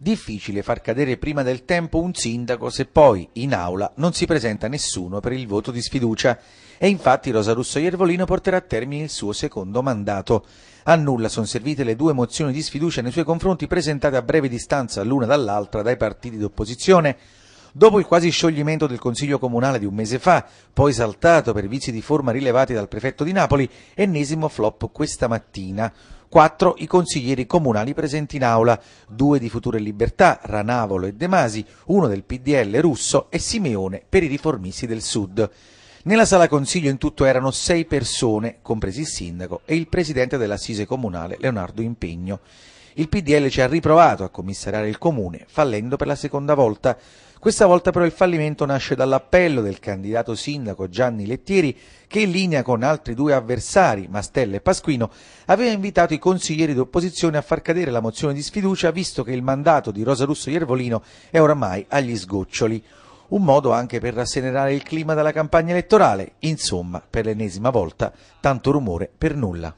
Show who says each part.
Speaker 1: difficile far cadere prima del tempo un sindaco se poi in aula non si presenta nessuno per il voto di sfiducia e infatti Rosa Russo Iervolino porterà a termine il suo secondo mandato. A nulla sono servite le due mozioni di sfiducia nei suoi confronti presentate a breve distanza l'una dall'altra dai partiti d'opposizione, Dopo il quasi scioglimento del Consiglio Comunale di un mese fa, poi saltato per vizi di forma rilevati dal prefetto di Napoli, ennesimo flop questa mattina. Quattro i consiglieri comunali presenti in aula, due di Future Libertà, Ranavolo e De Masi, uno del PDL russo e Simeone per i riformisti del Sud. Nella sala consiglio in tutto erano sei persone, compresi il sindaco e il presidente dell'assise comunale Leonardo Impegno. Il PDL ci ha riprovato a commissariare il comune, fallendo per la seconda volta. Questa volta però il fallimento nasce dall'appello del candidato sindaco Gianni Lettieri che in linea con altri due avversari, Mastella e Pasquino, aveva invitato i consiglieri d'opposizione a far cadere la mozione di sfiducia visto che il mandato di Rosa Russo Iervolino è oramai agli sgoccioli. Un modo anche per rasserenare il clima dalla campagna elettorale, insomma, per l'ennesima volta, tanto rumore per nulla.